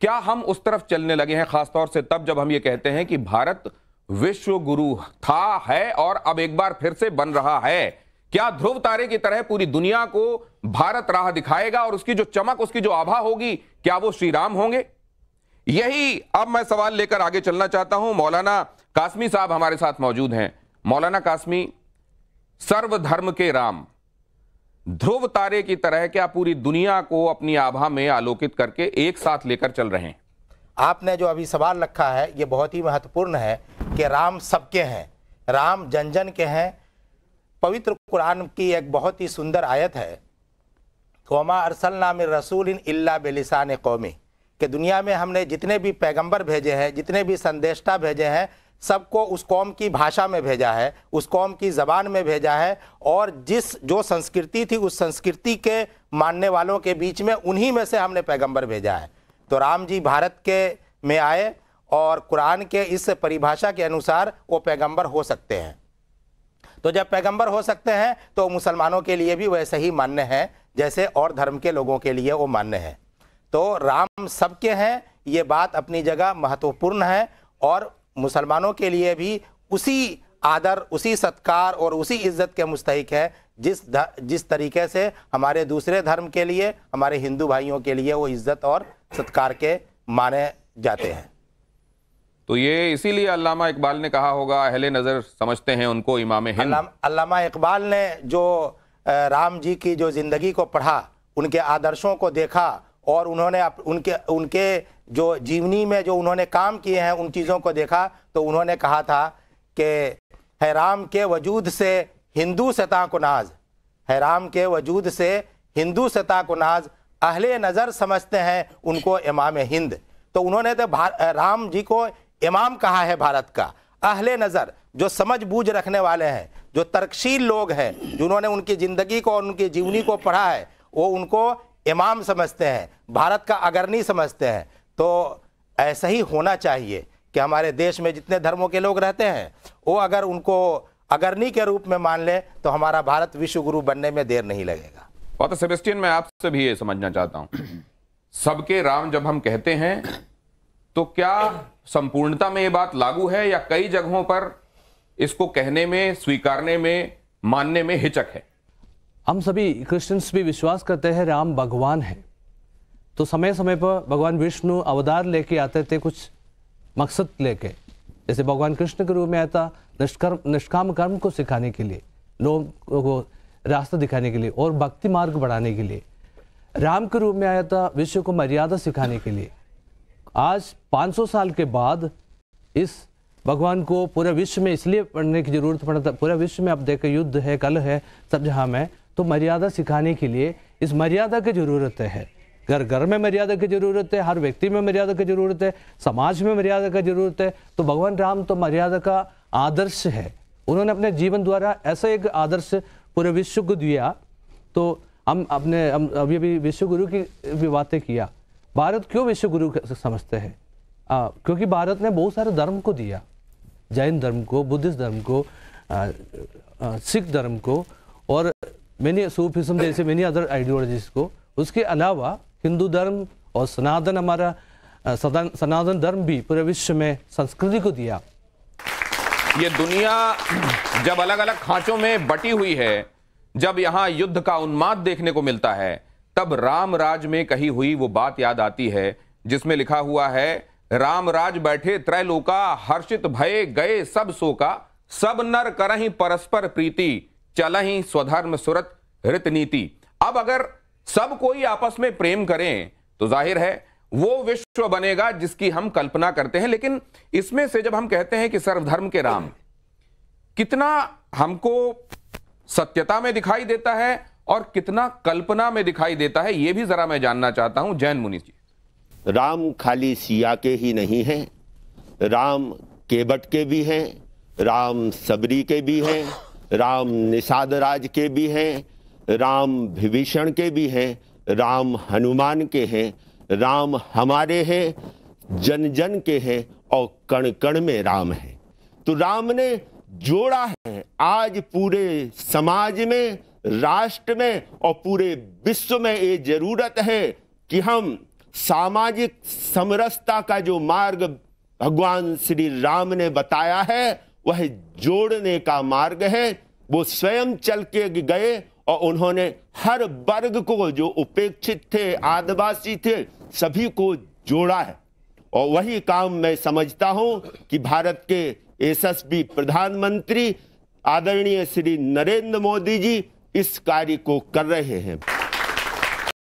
क्या हम उस तरफ चलने लगे हैं खासतौर से तब जब हम ये कहते हैं कि भारत विश्व गुरु था है और अब एक बार फिर से बन रहा है क्या ध्रुव तारे की तरह पूरी दुनिया को भारत राह दिखाएगा और उसकी जो चमक उसकी जो आभा होगी क्या वो श्री राम होंगे यही अब मैं सवाल लेकर आगे चलना चाहता हूं मौलाना कासमी साहब हमारे साथ मौजूद हैं मौलाना कासमी सर्वधर्म के राम ध्रुव तारे की तरह क्या पूरी दुनिया को अपनी आभा में आलोकित करके एक साथ लेकर चल रहे हैं आपने जो अभी सवाल रखा है ये बहुत ही महत्वपूर्ण है कि राम सबके हैं राम जन जन के हैं पवित्र कुरान की एक बहुत ही सुंदर आयत है कौमा अरसल नाम रसूल इन अल्ला बेलिसान कौमी कि दुनिया में हमने जितने भी पैगंबर भेजे हैं जितने भी संदेशता भेजे हैं सबको उस कौम की भाषा में भेजा है उस कौम की ज़बान में भेजा है और जिस जो संस्कृति थी उस संस्कृति के मानने वालों के बीच में उन्हीं में से हमने पैगंबर भेजा है तो राम जी भारत के में आए और कुरान के इस परिभाषा के अनुसार वो पैगंबर हो सकते हैं तो जब पैगंबर हो सकते हैं तो मुसलमानों के लिए भी वैसे ही मान्य हैं जैसे और धर्म के लोगों के लिए वो मान्य है तो राम सबके हैं ये बात अपनी जगह महत्वपूर्ण है और मुसलमानों के लिए भी उसी आदर उसी सत्कार और उसी इज्जत के मुस्तक है जिस जिस तरीके से हमारे दूसरे धर्म के लिए हमारे हिंदू भाइयों के लिए वो इज्जत और सत्कार के माने जाते हैं तो ये इसीलिए अल्लामा इकबाल ने कहा होगा अहले नज़र समझते हैं उनको इमाम हिंद इकबाल ने जो राम जी की जो ज़िंदगी को पढ़ा उनके आदर्शों को देखा और उन्होंने अप, उनके उनके जो जीवनी में जो उन्होंने काम किए हैं उन चीज़ों को देखा तो उन्होंने कहा था कि हैराम के वजूद से हिंदू सता को नाज हैराम के वजूद से हिंदू सता को नाज अहले नज़र समझते हैं उनको इमाम हिंद तो उन्होंने तो राम जी को इमाम कहा है भारत का अहले नज़र जो समझ बूझ रखने वाले हैं जो तर्कशील लोग हैं जिन्होंने उनकी ज़िंदगी को और उनकी जीवनी को पढ़ा है वो उनको इमाम समझते हैं भारत का अग्रणी समझते हैं तो ऐसा ही होना चाहिए कि हमारे देश में जितने धर्मों के लोग रहते हैं वो अगर उनको अगरनी के रूप में मान ले तो हमारा भारत विश्व गुरु बनने में देर नहीं लगेगा बहुत तो सेबेस्टियन मैं आपसे भी ये समझना चाहता हूँ सबके राम जब हम कहते हैं तो क्या संपूर्णता में ये बात लागू है या कई जगहों पर इसको कहने में स्वीकारने में मानने में हिचक है हम सभी क्रिश्चियंस भी विश्वास करते हैं राम भगवान है तो समय समय पर भगवान विष्णु अवतार लेके आते थे कुछ मकसद लेके जैसे भगवान कृष्ण के रूप में आता निष्कर्म निष्काम कर्म को सिखाने के लिए लोगों को रास्ता दिखाने के लिए और भक्ति मार्ग बढ़ाने के लिए राम के रूप में आया था विश्व को मर्यादा सिखाने के लिए आज 500 साल के बाद इस भगवान को पूरे विश्व में इसलिए पढ़ने की जरूरत पड़ता पूरे विश्व में आप देखे युद्ध है कल है सब जहाँ में तो मर्यादा सिखाने के लिए इस मर्यादा की ज़रूरत है घर घर में मर्यादा की ज़रूरत है हर व्यक्ति में मर्यादा की ज़रूरत है समाज में मर्यादा की ज़रूरत है तो भगवान राम तो मर्यादा का आदर्श है उन्होंने अपने जीवन द्वारा ऐसा एक आदर्श पूरे विश्व को दिया तो हम अपने हम अभी अभी विश्व गुरु की भी बातें किया भारत क्यों विश्व गुरु समझते हैं क्योंकि भारत ने बहुत सारे धर्म को दिया जैन धर्म को बुद्धिस्ट धर्म को सिख धर्म को और मैनी सूफिज्म जैसे मैनी अदर आइडियोलॉजीज को उसके अलावा हिंदू धर्म और सनातन हमारा सनातन धर्म भी पूरे विश्व में संस्कृति को दिया ये दुनिया जब अलग अलग खांचों में बटी हुई है जब यहाँ युद्ध का उन्माद देखने को मिलता है तब राम राज में कही हुई वो बात याद आती है जिसमें लिखा हुआ है राम राज बैठे त्रैलोका हर्षित भय गए सब सोका सब नर करही परस्पर प्रीति चला ही स्वधर्म सुरत रित नीति अब अगर सब कोई आपस में प्रेम करें तो जाहिर है वो विश्व बनेगा जिसकी हम कल्पना करते हैं लेकिन इसमें से जब हम कहते हैं कि सर्वधर्म के राम कितना हमको सत्यता में दिखाई देता है और कितना कल्पना में दिखाई देता है यह भी जरा मैं जानना चाहता हूं जैन मुनि जी राम खाली सिया के ही नहीं हैं राम केबट के भी हैं राम सबरी के भी हैं राम निषाद राज के भी हैं राम विभीषण के भी हैं राम हनुमान के हैं राम हमारे हैं जन जन के हैं और कण कण में राम है तो राम ने जोड़ा है आज पूरे समाज में राष्ट्र में और पूरे विश्व में ये जरूरत है कि हम सामाजिक समरसता का जो मार्ग भगवान श्री राम ने बताया है वह जोड़ने का मार्ग है वो स्वयं चल के गए और उन्होंने हर वर्ग को जो उपेक्षित थे आदिवासी थे सभी को जोड़ा है और वही काम मैं समझता हूं कि भारत के यशस्वी प्रधानमंत्री आदरणीय श्री नरेंद्र मोदी जी इस कार्य को कर रहे हैं